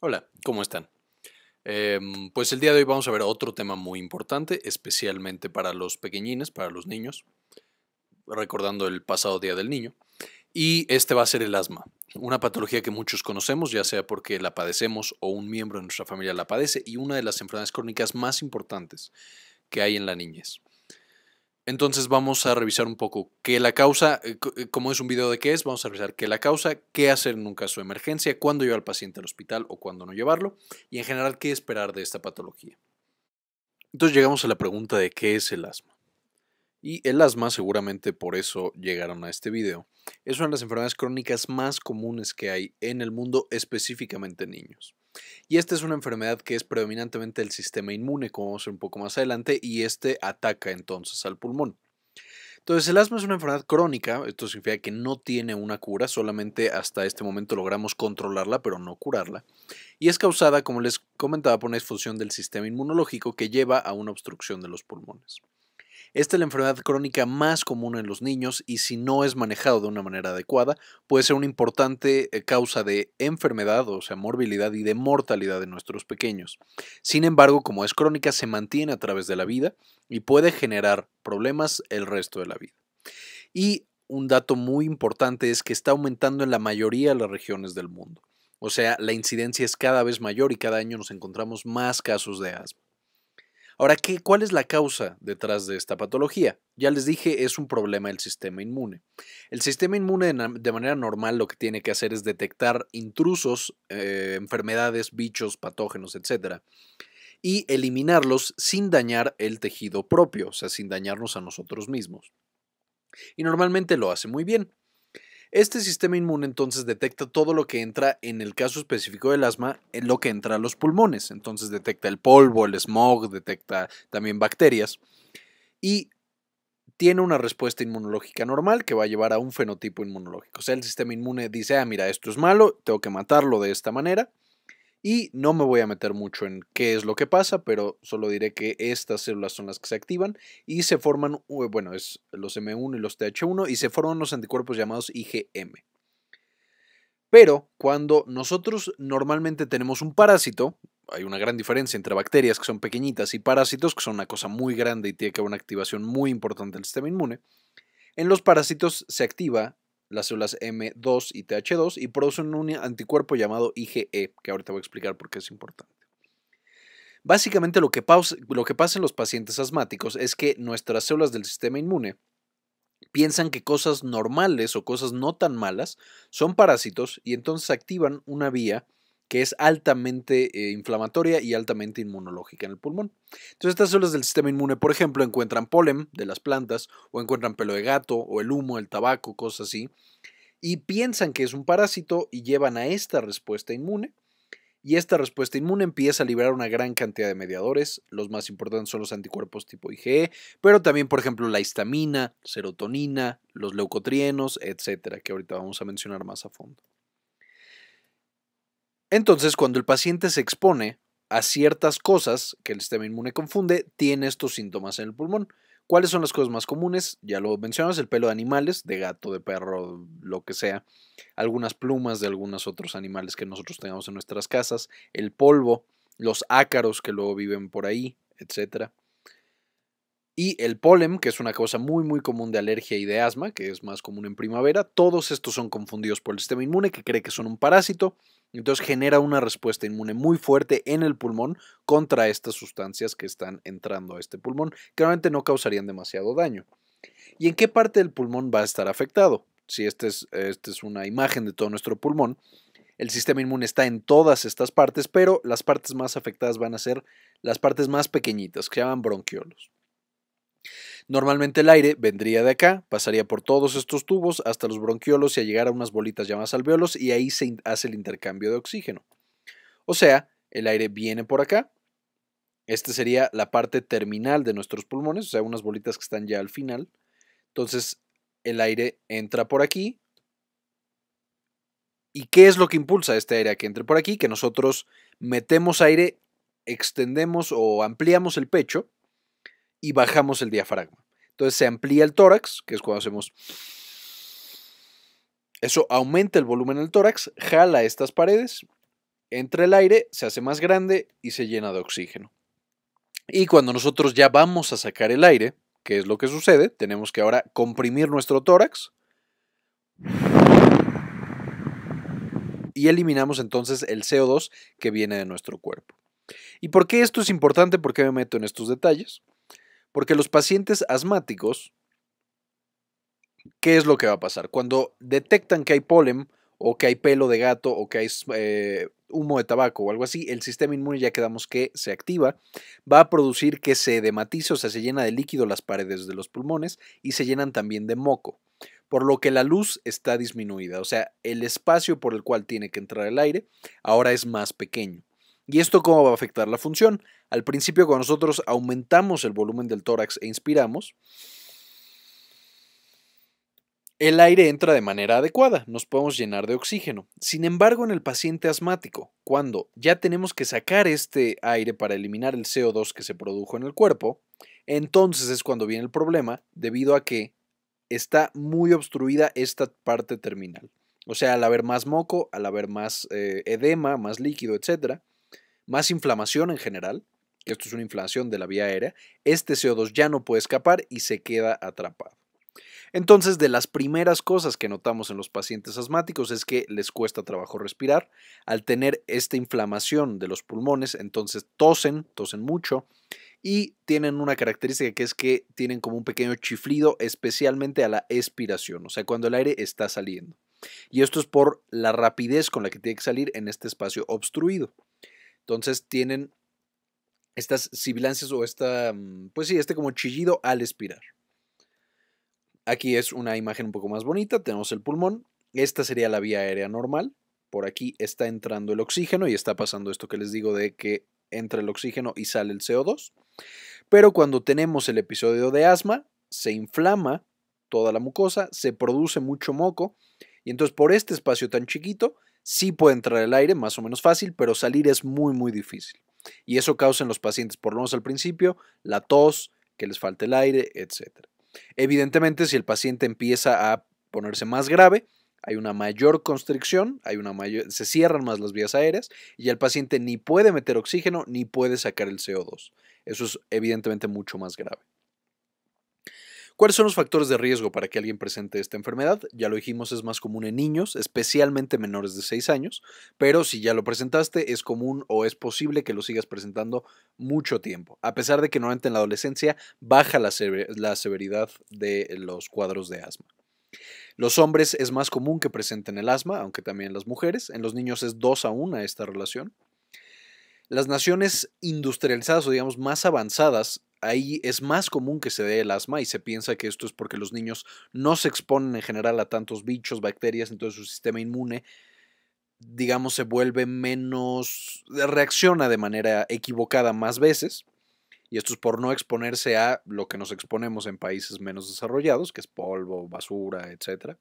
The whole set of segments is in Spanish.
Hola, ¿cómo están? Em, pues el día de hoy vamos a ver otro tema muy importante, especialmente para los pequeñines, para los niños, recordando el pasado Día del Niño. Y este va a ser el asma, una patología que muchos conocemos, ya sea porque la padecemos o un miembro de nuestra familia la padece, y una de las enfermedades crónicas más importantes que hay en la niñez. Entonces vamos a revisar un poco qué la causa, eh, como eh, es un video de qué es, vamos a revisar qué la causa, qué hacer en un caso de emergencia, cuándo llevar al paciente al hospital o cuándo no llevarlo y en general qué esperar de esta patología. Entonces llegamos a la pregunta de qué es el asma. Y el asma, seguramente por eso llegaron a este video, es una de las enfermedades crónicas más comunes que hay en el mundo, específicamente en niños. Y esta es una enfermedad que es predominantemente del sistema inmune, como vamos a ver un poco más adelante, y este ataca entonces al pulmón. Entonces, el asma es una enfermedad crónica, esto significa que no tiene una cura, solamente hasta este momento logramos controlarla, pero no curarla. Y es causada, como les comentaba, por una disfunción del sistema inmunológico que lleva a una obstrucción de los pulmones. Esta es la enfermedad crónica más común en los niños y si no es manejado de una manera adecuada, puede ser una importante eh, causa de enfermedad, o sea, morbilidad y de mortalidad de nuestros pequeños. Sin embargo, como es crónica, se mantiene a través de la vida y puede generar problemas el resto de la vida. Y un dato muy importante es que está aumentando en la mayoría de las regiones del mundo. O sea, la incidencia es cada vez mayor y cada año nos encontramos más casos de asma. Ahora, ¿cuál es la causa detrás de esta patología? Ya les dije, es un problema del sistema inmune. El sistema inmune de manera normal lo que tiene que hacer es detectar intrusos, eh, enfermedades, bichos, patógenos, etc. Y eliminarlos sin dañar el tejido propio, o sea, sin dañarnos a nosotros mismos. Y normalmente lo hace muy bien. Este sistema inmune entonces detecta todo lo que entra, en el caso específico del asma, en lo que entra a los pulmones. Entonces detecta el polvo, el smog, detecta también bacterias y tiene una respuesta inmunológica normal que va a llevar a un fenotipo inmunológico. O sea, el sistema inmune dice, ah, mira, esto es malo, tengo que matarlo de esta manera y no me voy a meter mucho en qué es lo que pasa, pero solo diré que estas células son las que se activan y se forman, bueno, es los M1 y los TH1 y se forman los anticuerpos llamados IgM. Pero cuando nosotros normalmente tenemos un parásito, hay una gran diferencia entre bacterias que son pequeñitas y parásitos que son una cosa muy grande y tiene que haber una activación muy importante del sistema inmune. En los parásitos se activa las células M2 y TH2 y producen un anticuerpo llamado IgE, que ahorita voy a explicar por qué es importante. Básicamente lo que, lo que pasa en los pacientes asmáticos es que nuestras células del sistema inmune piensan que cosas normales o cosas no tan malas son parásitos y entonces activan una vía que es altamente eh, inflamatoria y altamente inmunológica en el pulmón. Entonces estas células del sistema inmune, por ejemplo, encuentran polen de las plantas o encuentran pelo de gato o el humo, el tabaco, cosas así, y piensan que es un parásito y llevan a esta respuesta inmune. Y esta respuesta inmune empieza a liberar una gran cantidad de mediadores. Los más importantes son los anticuerpos tipo IgE, pero también, por ejemplo, la histamina, serotonina, los leucotrienos, etcétera, que ahorita vamos a mencionar más a fondo. Entonces, cuando el paciente se expone a ciertas cosas que el sistema inmune confunde, tiene estos síntomas en el pulmón. ¿Cuáles son las cosas más comunes? Ya lo mencionas, el pelo de animales, de gato, de perro, lo que sea, algunas plumas de algunos otros animales que nosotros tengamos en nuestras casas, el polvo, los ácaros que luego viven por ahí, etcétera y el polen, que es una cosa muy muy común de alergia y de asma, que es más común en primavera, todos estos son confundidos por el sistema inmune que cree que son un parásito, entonces genera una respuesta inmune muy fuerte en el pulmón contra estas sustancias que están entrando a este pulmón, que realmente no causarían demasiado daño. ¿Y en qué parte del pulmón va a estar afectado? Si esta es, este es una imagen de todo nuestro pulmón, el sistema inmune está en todas estas partes, pero las partes más afectadas van a ser las partes más pequeñitas, que se llaman bronquiolos. Normalmente el aire vendría de acá, pasaría por todos estos tubos hasta los bronquiolos y a llegar a unas bolitas llamadas alveolos y ahí se hace el intercambio de oxígeno. O sea, el aire viene por acá. Esta sería la parte terminal de nuestros pulmones, o sea, unas bolitas que están ya al final. Entonces, el aire entra por aquí. ¿Y qué es lo que impulsa este aire a que entre por aquí? Que nosotros metemos aire, extendemos o ampliamos el pecho y bajamos el diafragma. Entonces se amplía el tórax, que es cuando hacemos... Eso aumenta el volumen del tórax, jala estas paredes, entra el aire, se hace más grande y se llena de oxígeno. Y cuando nosotros ya vamos a sacar el aire, que es lo que sucede, tenemos que ahora comprimir nuestro tórax y eliminamos entonces el CO2 que viene de nuestro cuerpo. ¿Y por qué esto es importante? ¿Por qué me meto en estos detalles? Porque los pacientes asmáticos, ¿qué es lo que va a pasar? Cuando detectan que hay polen o que hay pelo de gato o que hay eh, humo de tabaco o algo así, el sistema inmune ya quedamos que se activa, va a producir que se dematice, o sea, se llena de líquido las paredes de los pulmones y se llenan también de moco, por lo que la luz está disminuida, o sea, el espacio por el cual tiene que entrar el aire ahora es más pequeño. ¿Y esto cómo va a afectar la función? Al principio, cuando nosotros aumentamos el volumen del tórax e inspiramos, el aire entra de manera adecuada, nos podemos llenar de oxígeno. Sin embargo, en el paciente asmático, cuando ya tenemos que sacar este aire para eliminar el CO2 que se produjo en el cuerpo, entonces es cuando viene el problema, debido a que está muy obstruida esta parte terminal. O sea, al haber más moco, al haber más eh, edema, más líquido, etcétera más inflamación en general, esto es una inflamación de la vía aérea, este CO2 ya no puede escapar y se queda atrapado. Entonces, de las primeras cosas que notamos en los pacientes asmáticos es que les cuesta trabajo respirar. Al tener esta inflamación de los pulmones, entonces tosen, tosen mucho y tienen una característica que es que tienen como un pequeño chiflido, especialmente a la expiración, o sea, cuando el aire está saliendo. Y esto es por la rapidez con la que tiene que salir en este espacio obstruido. Entonces tienen estas sibilancias o esta, mm, pues sí, este como chillido al expirar. Aquí es una imagen un poco más bonita, tenemos el pulmón, esta sería la vía aérea normal, por aquí está entrando el oxígeno y está pasando esto que les digo de que entra el oxígeno y sale el CO2, pero cuando tenemos el episodio de asma, se inflama toda la mucosa, se produce mucho moco y entonces por este espacio tan chiquito sí puede entrar el aire más o menos fácil, pero salir es muy, muy difícil. Y eso causa en los pacientes, por lo menos al principio, la tos, que les falte el aire, etc. Evidentemente, si el paciente empieza a ponerse más grave, hay una mayor constricción, hay una mayor, se cierran más las vías aéreas y el paciente ni puede meter oxígeno ni puede sacar el CO2. Eso es evidentemente mucho más grave. ¿Cuáles son los factores de riesgo para que alguien presente esta enfermedad? Ya lo dijimos, es más común en niños, especialmente menores de 6 años, pero si ya lo presentaste, es común o es posible que lo sigas presentando mucho tiempo, a pesar de que normalmente en la adolescencia baja la, severidad de los cuadros de asma. Los hombres es más común que presenten el asma, aunque también las mujeres. En los niños es 2 a 1 esta relación. Las naciones industrializadas o digamos más avanzadas ahí es más común que se dé el asma y se piensa que esto es porque los niños no se exponen en general a tantos bichos, bacterias, entonces su sistema inmune, digamos, se vuelve menos, reacciona de manera equivocada más veces. Y esto es por no exponerse a lo que nos exponemos en países menos desarrollados, que es polvo, basura, etcétera.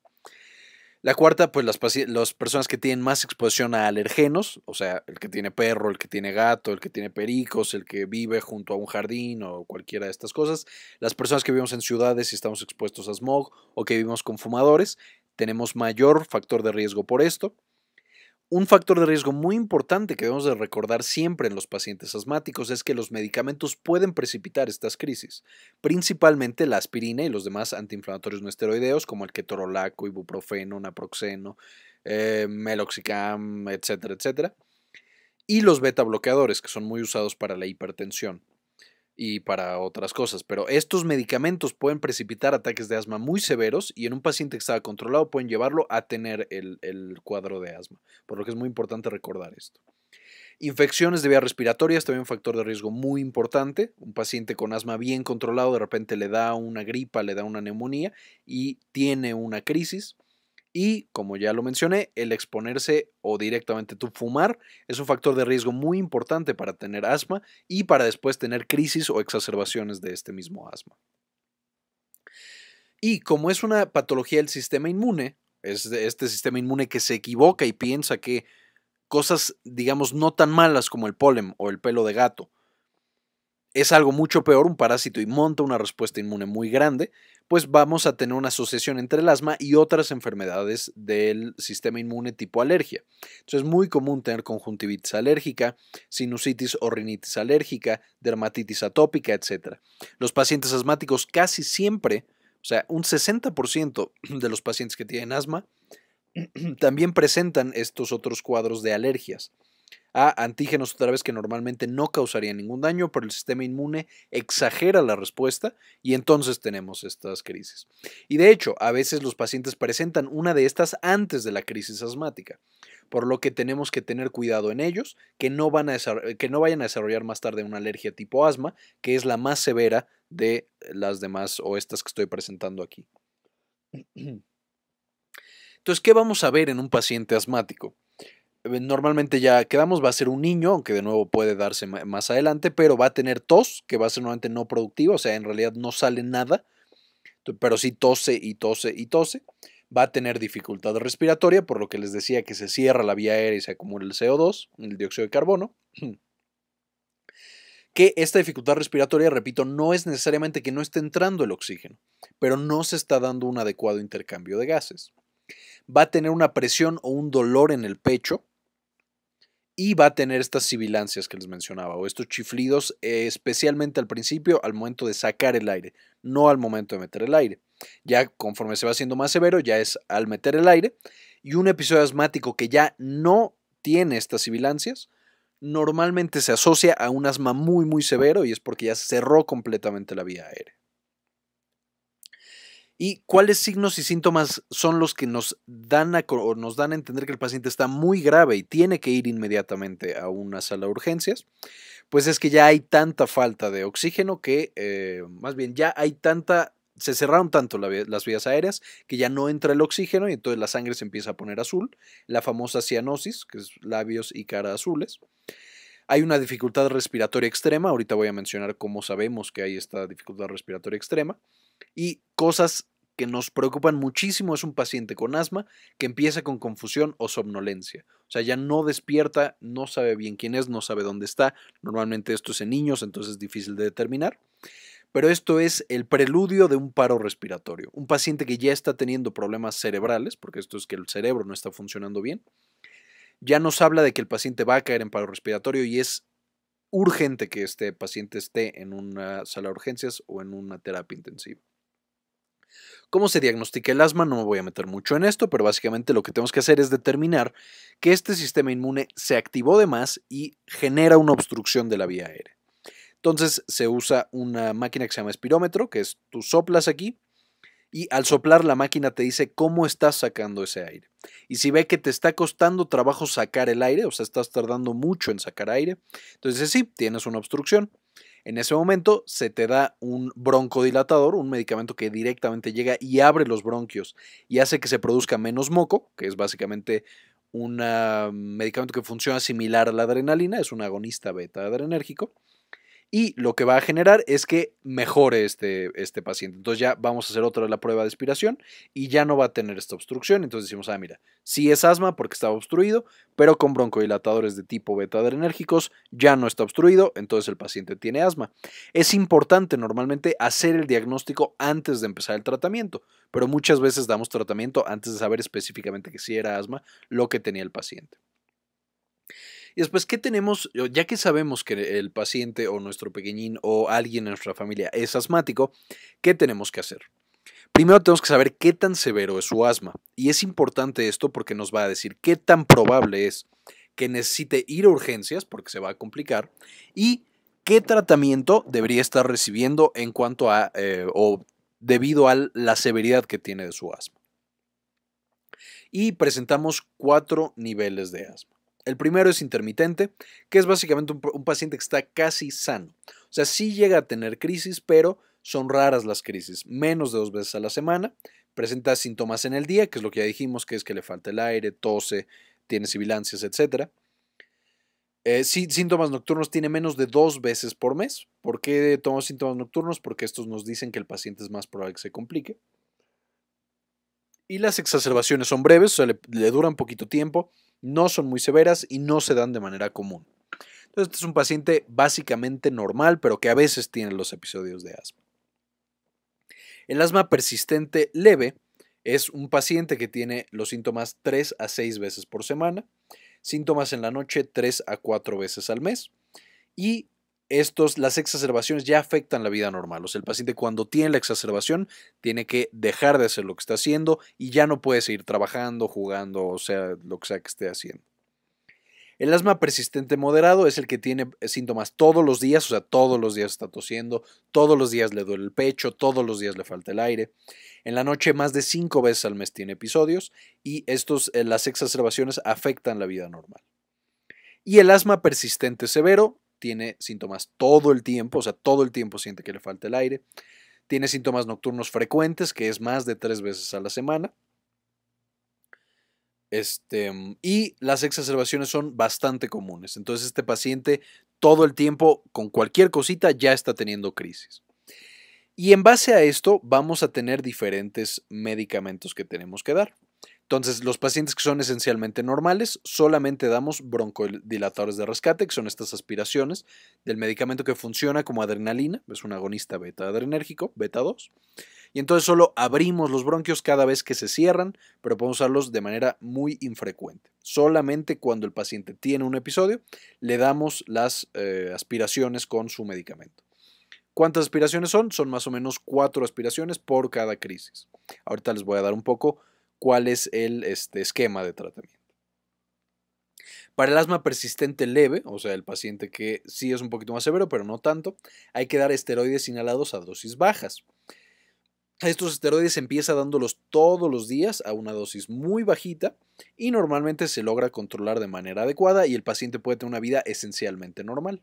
La cuarta, pues las las personas que tienen más exposición a alergenos, o sea, el que tiene perro, el que tiene gato, el que tiene pericos, el que vive junto a un jardín o cualquiera de estas cosas. Las personas que vivimos en ciudades y estamos expuestos a smog o que vivimos con fumadores, tenemos mayor factor de riesgo por esto. Un factor de riesgo muy importante que debemos de recordar siempre en los pacientes asmáticos es que los medicamentos pueden precipitar estas crisis, principalmente la aspirina y los demás antiinflamatorios no esteroideos como el ketorolaco, ibuprofeno, naproxeno, eh, meloxicam, etcétera, etcétera, y los beta bloqueadores que son muy usados para la hipertensión y para otras cosas, pero estos medicamentos pueden precipitar ataques de asma muy severos y en un paciente que estaba controlado pueden llevarlo a tener el, cuadro de asma, por lo que es muy importante recordar esto. Infecciones de vías respiratorias, también un factor de riesgo muy importante. Un paciente con asma bien controlado de repente le da una gripa, le da una neumonía y tiene una crisis. Y, como ya lo mencioné, el exponerse o directamente tú fumar es un factor de riesgo muy importante para tener asma y para después tener crisis o exacerbaciones de este mismo asma. Y como es una patología del sistema inmune, es este sistema inmune que se equivoca y piensa que cosas, digamos, no tan malas como el polen o el pelo de gato es algo mucho peor, un parásito, y monta una respuesta inmune muy grande, pues vamos a tener una asociación entre el asma y otras enfermedades del sistema inmune tipo alergia. Entonces es muy común tener conjuntivitis alérgica, sinusitis o rinitis alérgica, dermatitis atópica, etc. Los pacientes asmáticos casi siempre, o sea, un 60% de los pacientes que tienen asma, también presentan estos otros cuadros de alergias a antígenos otra vez que normalmente no causarían ningún daño, pero el sistema inmune exagera la respuesta y entonces tenemos estas crisis. Y de hecho, a veces los pacientes presentan una de estas antes de la crisis asmática, por lo que tenemos que tener cuidado en ellos, que no, van a eh, que no vayan a desarrollar más tarde una alergia tipo asma, que es la más severa de las demás o estas que estoy presentando aquí. Entonces, ¿qué vamos a ver en un paciente asmático? Eh, normalmente ya quedamos, va a ser un niño, aunque de nuevo puede darse más adelante, pero va a tener tos, que va a ser normalmente no productiva, o sea, en realidad no sale nada, pero sí tose y tose y tose. Va a tener dificultad respiratoria, por lo que les decía que se cierra la vía aérea y se acumula el CO2, el dióxido de carbono. Que esta dificultad respiratoria, repito, no es necesariamente que no esté entrando el oxígeno, pero no se está dando un adecuado intercambio de gases. Va a tener una presión o un dolor en el pecho, y va a tener estas sibilancias que les mencionaba o estos chiflidos eh, especialmente al principio al momento de sacar el aire, no al momento de meter el aire. Ya conforme se va haciendo más severo, ya es al meter el aire y un episodio asmático que ya no tiene estas sibilancias normalmente se asocia a un asma muy muy severo y es porque ya se cerró completamente la vía aérea y cuáles signos y síntomas son los que nos dan a, nos dan a entender que el paciente está muy grave y tiene que ir inmediatamente a una sala de urgencias, pues es que ya hay tanta falta de oxígeno que, eh, más bien, ya hay tanta, se cerraron tanto las vías aéreas que ya no entra el oxígeno y entonces la sangre se empieza a poner azul, la famosa cianosis, que es labios y cara azules. Hay una dificultad respiratoria extrema, ahorita voy a mencionar cómo sabemos que hay esta dificultad respiratoria extrema. Y cosas que nos preocupan muchísimo es un paciente con asma que empieza con confusión o somnolencia. O sea, ya no despierta, no sabe bien quién es, no sabe dónde está. Normalmente esto es en niños, entonces es difícil de determinar. Pero esto es el preludio de un paro respiratorio. Un paciente que ya está teniendo problemas cerebrales, porque esto es que el cerebro no está funcionando bien. Ya nos habla de que el paciente va a caer en paro respiratorio y es urgente que este paciente esté en una sala de urgencias o en una terapia intensiva. ¿Cómo se diagnostica el asma? No me voy a meter mucho en esto, pero básicamente lo que tenemos que hacer es determinar que este sistema inmune se activó de más y genera una obstrucción de la vía aérea. Entonces se usa una máquina que se llama espirómetro, que es tú soplas aquí y al soplar la máquina te dice cómo estás sacando ese aire. Y si ve que te está costando trabajo sacar el aire, o sea, estás tardando mucho en sacar aire, entonces sí, tienes una obstrucción. En ese momento se te da un broncodilatador, un medicamento que directamente llega y abre los bronquios y hace que se produzca menos moco, que es básicamente un mm, medicamento que funciona similar a la adrenalina, es un agonista beta adrenérgico, y lo que va a generar es que mejore este, este paciente. Entonces ya vamos a hacer otra la prueba de expiración y ya no va a tener esta obstrucción. Entonces decimos, ah, mira, sí es asma porque estaba obstruido, pero con broncodilatadores de tipo beta adrenérgicos ya no está obstruido, entonces el paciente tiene asma. Es importante normalmente hacer el diagnóstico antes de empezar el tratamiento, pero muchas veces damos tratamiento antes de saber específicamente que si era asma lo que tenía el paciente. Y después, ¿qué tenemos? Ya que sabemos que el paciente o nuestro pequeñín o alguien en nuestra familia es asmático, ¿qué tenemos que hacer? Primero tenemos que saber qué tan severo es su asma. Y es importante esto porque nos va a decir qué tan probable es que necesite ir a urgencias porque se va a complicar y qué tratamiento debería estar recibiendo en cuanto a eh, o debido a la severidad que tiene de su asma. Y presentamos cuatro niveles de asma. El primero es intermitente, que es básicamente un, paciente que está casi sano. O sea, sí llega a tener crisis, pero son raras las crisis, menos de dos veces a la semana. Presenta síntomas en el día, que es lo que ya dijimos, que es que le falta el aire, tose, tiene sibilancias, etc. Eh, síntomas nocturnos tiene menos de dos veces por mes. ¿Por qué tomamos síntomas nocturnos? Porque estos nos dicen que el paciente es más probable que se complique. Y las exacerbaciones son breves, o sea, le, le duran poquito tiempo no son muy severas y no se dan de manera común. Entonces, este es un paciente básicamente normal, pero que a veces tiene los episodios de asma. El asma persistente leve es un paciente que tiene los síntomas 3 a 6 veces por semana, síntomas en la noche 3 a 4 veces al mes y estos, las exacerbaciones ya afectan la vida normal. O sea, el paciente cuando tiene la exacerbación tiene que dejar de hacer lo que está haciendo y ya no puede seguir trabajando, jugando, o sea, lo que sea que esté haciendo. El asma persistente moderado es el que tiene eh, síntomas todos los días, o sea, todos los días está tosiendo, todos los días le duele el pecho, todos los días le falta el aire. En la noche más de cinco veces al mes tiene episodios y estos, eh, las exacerbaciones afectan la vida normal. Y el asma persistente severo tiene síntomas todo el tiempo, o sea, todo el tiempo siente que le falta el aire. Tiene síntomas nocturnos frecuentes, que es más de tres veces a la semana. Este, mm, y las exacerbaciones son bastante comunes. Entonces este paciente todo el tiempo, con cualquier cosita, ya está teniendo crisis. Y en base a esto vamos a tener diferentes medicamentos que tenemos que dar. Entonces, los pacientes que son esencialmente normales, solamente damos broncodilatadores de rescate, que son estas aspiraciones del medicamento que funciona como adrenalina, es un agonista beta adrenérgico, beta 2. Y entonces solo abrimos los bronquios cada vez que se cierran, pero podemos usarlos de manera muy infrecuente. Solamente cuando el paciente tiene un episodio, le damos las eh, aspiraciones con su medicamento. ¿Cuántas aspiraciones son? Son más o menos cuatro aspiraciones por cada crisis. Ahorita les voy a dar un poco cuál es el este, esquema de tratamiento. Para el asma persistente leve, o sea, el paciente que sí es un poquito más severo, pero no tanto, hay que dar esteroides inhalados a dosis bajas. Estos esteroides empieza dándolos todos los días a una dosis muy bajita y normalmente se logra controlar de manera adecuada y el paciente puede tener una vida esencialmente normal.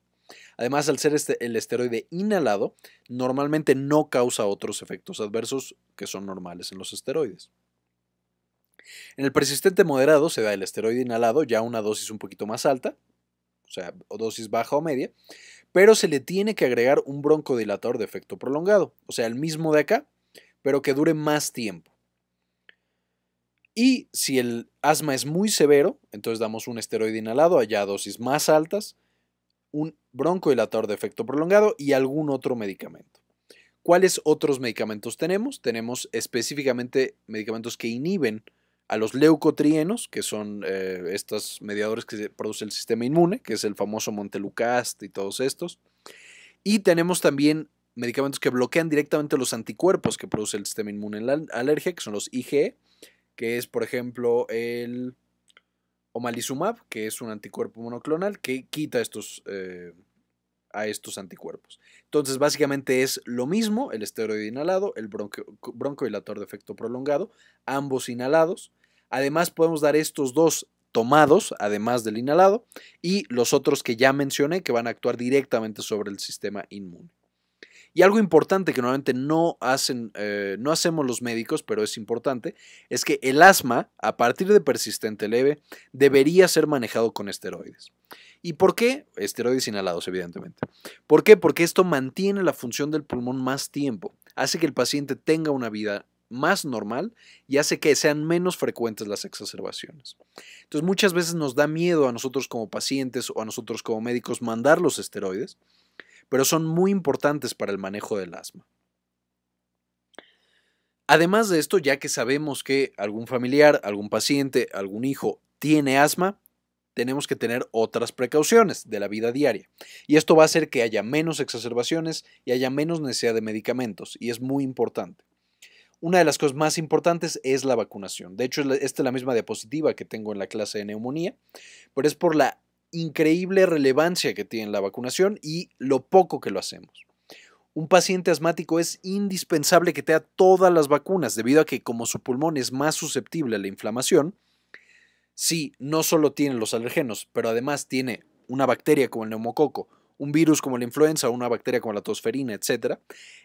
Además, al ser este, el esteroide inhalado, normalmente no causa otros efectos adversos que son normales en los esteroides. En el persistente moderado se da el esteroide inhalado, ya una dosis un poquito más alta, o sea, dosis baja o media, pero se le tiene que agregar un broncodilatador de efecto prolongado, o sea, el mismo de acá, pero que dure más tiempo. Y si el asma es muy severo, entonces damos un esteroide inhalado, allá a dosis más altas, un broncodilatador de efecto prolongado y algún otro medicamento. ¿Cuáles otros medicamentos tenemos? Tenemos específicamente medicamentos que inhiben a los leucotrienos, que son eh, estos mediadores que produce el sistema inmune, que es el famoso Montelucast y todos estos. Y tenemos también medicamentos que bloquean directamente los anticuerpos que produce el sistema inmune en la alergia, que son los IgE, que es, por ejemplo, el omalizumab, que es un anticuerpo monoclonal que quita estos, eh, a estos anticuerpos. Entonces, básicamente es lo mismo el esteroide inhalado, el bronco, de efecto prolongado, ambos inhalados. Además, podemos dar estos dos tomados, además del inhalado, y los otros que ya mencioné que van a actuar directamente sobre el sistema inmune. Y algo importante que normalmente no, hacen, eh, no hacemos los médicos, pero es importante, es que el asma, a partir de persistente leve, debería ser manejado con esteroides. ¿Y por qué? Esteroides inhalados, evidentemente. ¿Por qué? Porque esto mantiene la función del pulmón más tiempo, hace que el paciente tenga una vida más normal y hace que sean menos frecuentes las exacerbaciones. Entonces muchas veces nos da miedo a nosotros como pacientes o a nosotros como médicos mandar los esteroides, pero son muy importantes para el manejo del asma. Además de esto, ya que sabemos que algún familiar, algún paciente, algún hijo tiene asma, tenemos que tener otras precauciones de la vida diaria. Y esto va a hacer que haya menos exacerbaciones y haya menos necesidad de medicamentos, y es muy importante. Una de las cosas más importantes es la vacunación. De hecho, esta es la misma diapositiva que tengo en la clase de neumonía, pero es por la increíble relevancia que tiene la vacunación y lo poco que lo hacemos. Un paciente asmático es indispensable que tenga todas las vacunas, debido a que como su pulmón es más susceptible a la inflamación, Sí, no solo tiene los alergenos, pero además tiene una bacteria como el neumococo, un virus como la influenza, una bacteria como la tosferina, etc.,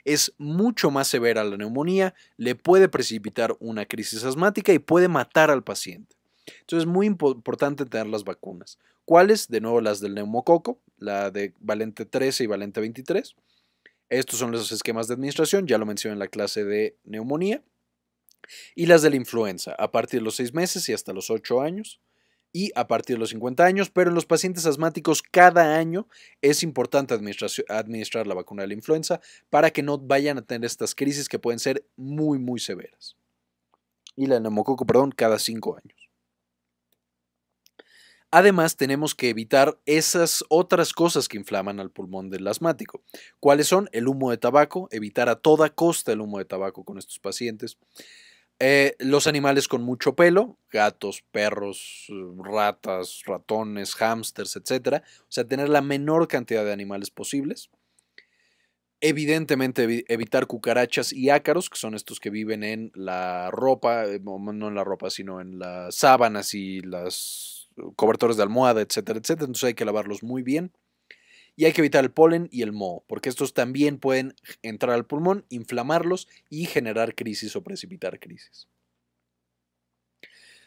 es mucho más severa la neumonía, le puede precipitar una crisis asmática y puede matar al paciente. Entonces es muy importante tener las vacunas. ¿Cuáles? De nuevo las del neumococo, la de valente 13 y valente 23. Estos son los esquemas de administración, ya lo mencioné en la clase de neumonía y las de la influenza, a partir de los 6 meses y hasta los 8 años, y a partir de los 50 años, pero en los pacientes asmáticos cada año es importante administrar la vacuna de la influenza para que no vayan a tener estas crisis que pueden ser muy, muy severas. Y la neumococo, perdón, cada 5 años. Además, tenemos que evitar esas otras cosas que inflaman al pulmón del asmático. ¿Cuáles son? El humo de tabaco, evitar a toda costa el humo de tabaco con estos pacientes. Eh, los animales con mucho pelo, gatos, perros, ratas, ratones, hámsters, etcétera. O sea, tener la menor cantidad de animales posibles. Evidentemente evitar cucarachas y ácaros, que son estos que viven en la ropa, eh, no en la ropa, sino en las sábanas y las cobertores de almohada, etcétera, etcétera. Entonces hay que lavarlos muy bien y hay que evitar el polen y el moho, porque estos también pueden entrar al pulmón, inflamarlos y generar crisis o precipitar crisis.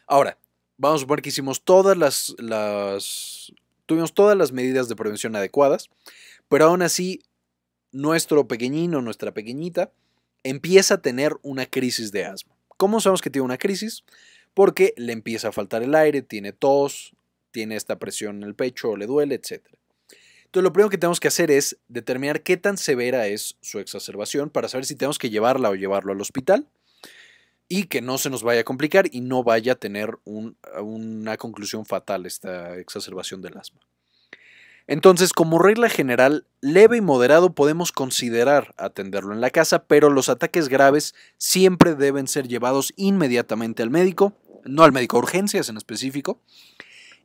Ahora, vamos a suponer que hicimos todas las, las tuvimos todas las medidas de prevención adecuadas, pero aún así nuestro pequeñino, nuestra pequeñita, empieza a tener una crisis de asma. ¿Cómo sabemos que tiene una crisis? Porque le empieza a faltar el aire, tiene tos, tiene esta presión en el pecho, le duele, etc. Entonces, lo primero que tenemos que hacer es determinar qué tan severa es su exacerbación para saber si tenemos que llevarla o llevarlo al hospital y que no se nos vaya a complicar y no vaya a tener una conclusión fatal esta exacerbación del asma. Entonces, como regla general, leve y moderado podemos considerar atenderlo en la casa, pero los ataques graves siempre deben ser llevados inmediatamente al médico, no al médico de urgencias en específico,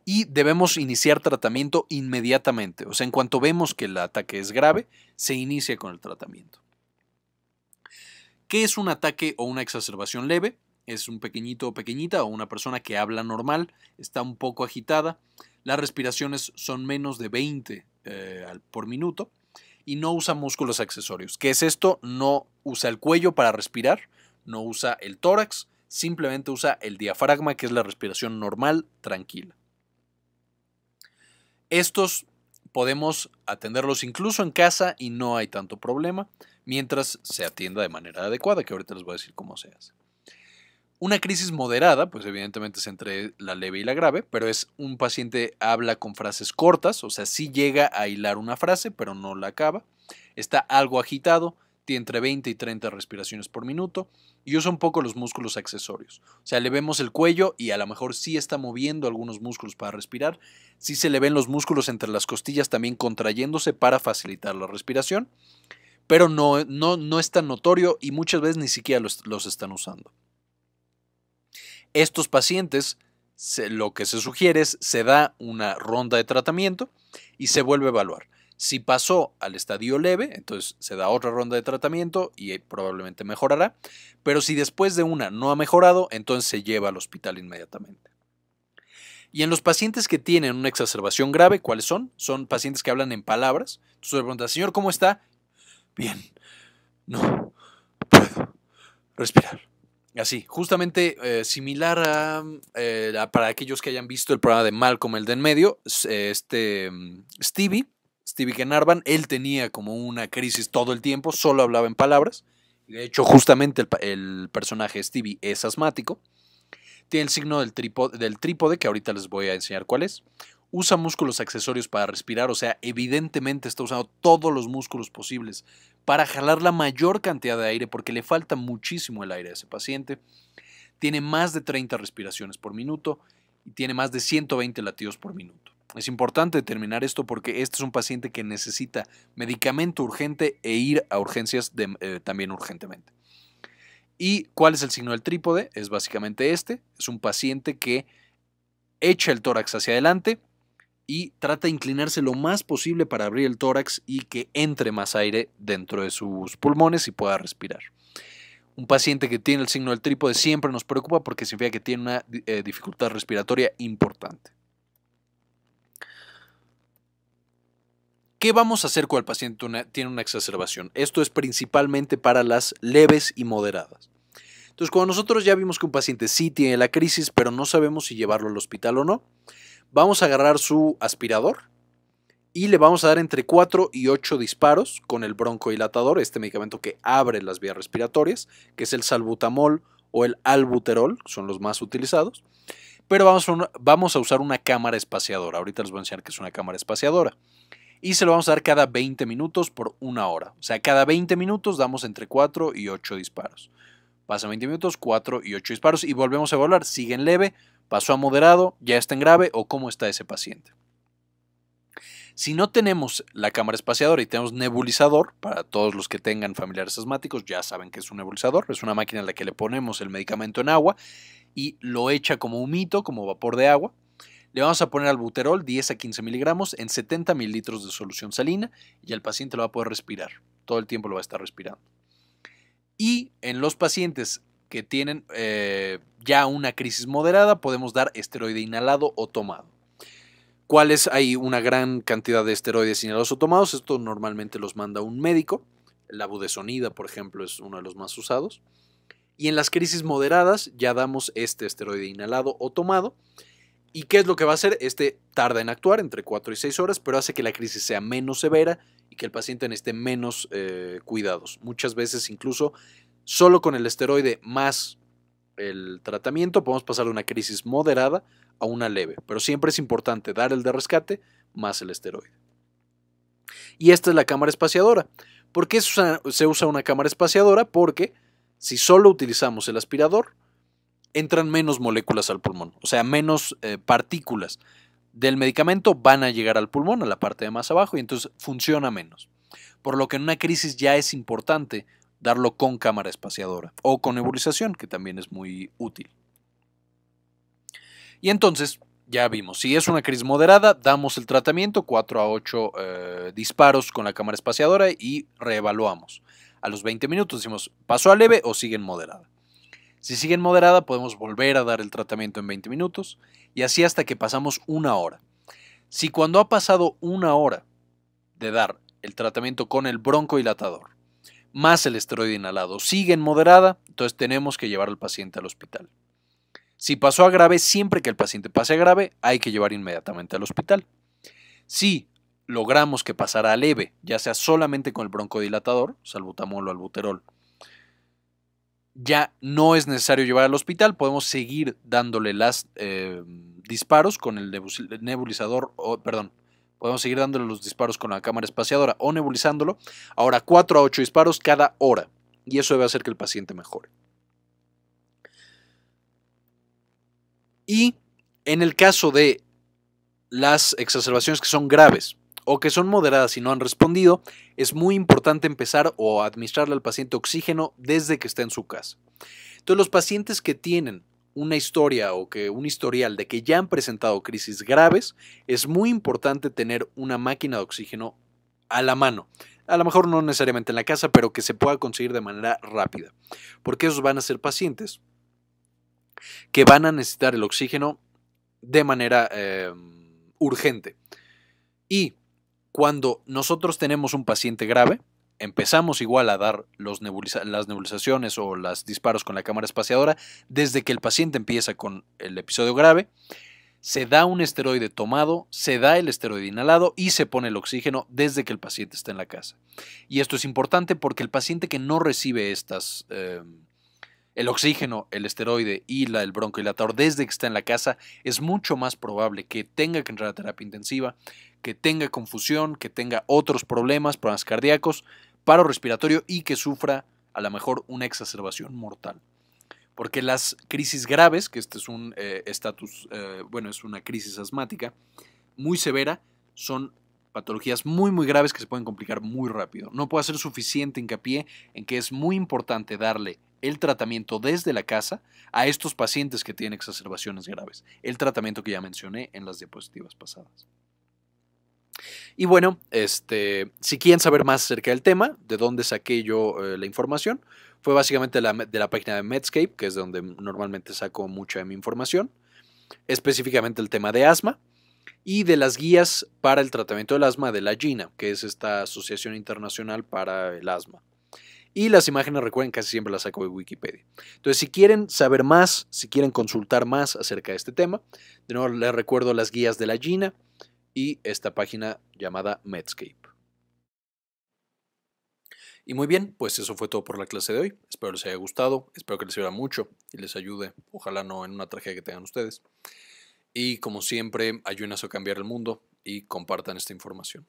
y debemos iniciar tratamiento inmediatamente. O sea, en cuanto vemos que el ataque es grave, se inicia con el tratamiento. ¿Qué es un ataque o una exacerbación leve? Es un pequeñito o pequeñita o una persona que habla normal, está un poco agitada, las respiraciones son menos de 20 eh, por minuto y no usa músculos accesorios. ¿Qué es esto? No usa el cuello para respirar, no usa el tórax, simplemente usa el diafragma, que es la respiración normal, tranquila. Estos podemos atenderlos incluso en casa y no hay tanto problema, mientras se atienda de manera adecuada, que ahorita les voy a decir cómo se hace. Una crisis moderada, pues evidentemente es entre la leve y la grave, pero es un paciente habla con frases cortas, o sea, sí llega a hilar una frase, pero no la acaba. Está algo agitado, entre 20 y 30 respiraciones por minuto y usa un poco los músculos accesorios. O sea, le vemos el cuello y a lo mejor sí está moviendo algunos músculos para respirar, sí se le ven los músculos entre las costillas también contrayéndose para facilitar la respiración, pero no, no, no es tan notorio y muchas veces ni siquiera los, están usando. Estos pacientes, lo que se sugiere es, se da una ronda de tratamiento y se vuelve a evaluar. Si pasó al estadio leve, entonces se da otra ronda de tratamiento y probablemente mejorará, pero si después de una no ha mejorado, entonces se lleva al hospital inmediatamente. Y en los pacientes que tienen una exacerbación grave, ¿cuáles son? Son pacientes que hablan en palabras. Entonces le preguntas, señor, ¿cómo está? Bien. No puedo respirar. Así, justamente eh, similar eh, a, para aquellos que hayan visto el programa de Malcolm, el de en medio, este mm, Stevie Stevie Kenarvan, él tenía como una crisis todo el tiempo, solo hablaba en palabras. De hecho, justamente el, personaje Stevie es asmático. Tiene el signo del, trípode, del trípode, que ahorita les voy a enseñar cuál es. Usa músculos accesorios para respirar, o sea, evidentemente está usando todos los músculos posibles para jalar la mayor cantidad de aire porque le falta muchísimo el aire a ese paciente. Tiene más de 30 respiraciones por minuto y tiene más de 120 latidos por minuto. Es importante determinar esto porque este es un paciente que necesita medicamento urgente e ir a urgencias eh, también urgentemente. ¿Y cuál es el signo del trípode? Es básicamente este. Es un paciente que echa el tórax hacia adelante y trata de inclinarse lo más posible para abrir el tórax y que entre más aire dentro de sus pulmones y pueda respirar. Un paciente que tiene el signo del trípode siempre nos preocupa porque significa que tiene una eh, dificultad respiratoria importante. ¿Qué vamos a hacer cuando el paciente tiene una exacerbación? Esto es principalmente para las leves y moderadas. Entonces, cuando nosotros ya vimos que un paciente sí tiene la crisis, pero no sabemos si llevarlo al hospital o no, vamos a agarrar su aspirador y le vamos a dar entre 4 y 8 disparos con el broncohilatador, este medicamento que abre las vías respiratorias, que es el salbutamol o el albuterol, son los más utilizados. Pero vamos a, vamos a usar una cámara espaciadora. Ahorita les voy a enseñar que es una cámara espaciadora y se lo vamos a dar cada 20 minutos por una hora. O sea, cada 20 minutos damos entre 4 y 8 disparos. Pasan 20 minutos, 4 y 8 disparos y volvemos a evaluar. Sigue en leve, pasó a moderado, ya está en grave o cómo está ese paciente. Si no tenemos la cámara espaciadora y tenemos nebulizador, para todos los que tengan familiares asmáticos ya saben que es un nebulizador, es una máquina en la que le ponemos el medicamento en agua y lo echa como humito, como vapor de agua le vamos a poner al buterol 10 a 15 miligramos en 70 mililitros de solución salina y el paciente lo va a poder respirar. Todo el tiempo lo va a estar respirando. Y en los pacientes que tienen eh, ya una crisis moderada, podemos dar esteroide inhalado o tomado. ¿Cuáles hay una gran cantidad de esteroides inhalados o tomados? Esto normalmente los manda un médico. La budesonida, por ejemplo, es uno de los más usados. Y en las crisis moderadas ya damos este esteroide inhalado o tomado ¿Y qué es lo que va a hacer? Este tarda en actuar entre 4 y 6 horas, pero hace que la crisis sea menos severa y que el paciente esté menos eh, cuidados. Muchas veces incluso solo con el esteroide más el tratamiento podemos pasar de una crisis moderada a una leve, pero siempre es importante dar el de rescate más el esteroide. Y esta es la cámara espaciadora. ¿Por qué se usa una cámara espaciadora? Porque si solo utilizamos el aspirador, entran menos moléculas al pulmón, o sea, menos eh, partículas del medicamento van a llegar al pulmón, a la parte de más abajo, y entonces funciona menos. Por lo que en una crisis ya es importante darlo con cámara espaciadora o con nebulización, que también es muy útil. Y entonces, ya vimos, si es una crisis moderada, damos el tratamiento, 4 a 8 eh, disparos con la cámara espaciadora y reevaluamos. A los 20 minutos decimos, ¿pasó a leve o sigue en moderada? Si sigue en moderada, podemos volver a dar el tratamiento en 20 minutos y así hasta que pasamos una hora. Si cuando ha pasado una hora de dar el tratamiento con el broncodilatador, más el esteroide inhalado sigue en moderada, entonces tenemos que llevar al paciente al hospital. Si pasó a grave, siempre que el paciente pase a grave, hay que llevar inmediatamente al hospital. Si logramos que pasara a leve, ya sea solamente con el broncodilatador, salbutamol o albuterol, ya no es necesario llevar al hospital, podemos seguir dándole las eh, disparos con el nebulizador, o, perdón, podemos seguir dándole los disparos con la cámara espaciadora o nebulizándolo. Ahora, 4 a 8 disparos cada hora, y eso debe hacer que el paciente mejore. Y en el caso de las exacerbaciones que son graves, o que son moderadas y no han respondido, es muy importante empezar o administrarle al paciente oxígeno desde que está en su casa. Entonces, los pacientes que tienen una historia o que un historial de que ya han presentado crisis graves, es muy importante tener una máquina de oxígeno a la mano. A lo mejor no necesariamente en la casa, pero que se pueda conseguir de manera rápida, porque esos van a ser pacientes que van a necesitar el oxígeno de manera eh, urgente. Y cuando nosotros tenemos un paciente grave, empezamos igual a dar las nebulizaciones o los disparos con la cámara espaciadora desde que el paciente empieza con el episodio grave. Se da un esteroide tomado, se da el esteroide inhalado y se pone el oxígeno desde que el paciente está en la casa. Y esto es importante porque el paciente que no recibe estas... Em, el oxígeno, el esteroide y la, el broncohilatador desde que está en la casa es mucho más probable que tenga que entrar a terapia intensiva, que tenga confusión, que tenga otros problemas, problemas cardíacos, paro respiratorio y que sufra a lo mejor una exacerbación mortal. Porque las crisis graves, que este es un eh, estatus, eh, bueno, es una crisis asmática muy severa, son patologías muy muy graves que se pueden complicar muy rápido. No puedo hacer suficiente hincapié en que es muy importante darle el tratamiento desde la casa a estos pacientes que tienen exacerbaciones graves, el tratamiento que ya mencioné en las diapositivas pasadas. Y bueno, este, si quieren saber más acerca del tema, de dónde saqué yo eh, la información, fue básicamente de la página de Medscape, que es donde normalmente saco mucha de mi información, específicamente el tema de asma, y de las guías para el tratamiento del asma de la GINA, que es esta Asociación Internacional para el Asma. Y las imágenes, recuerden, casi siempre las saco de Wikipedia. Entonces, si quieren saber más, si quieren consultar más acerca de este tema, de nuevo les recuerdo las guías de la GINA y esta página llamada Medscape. Y muy bien, pues eso fue todo por la clase de hoy. Espero les haya gustado, espero que les sirva mucho y les ayude, ojalá no en una tragedia que tengan ustedes. Y como siempre, ayúdenos a cambiar el mundo y compartan esta información.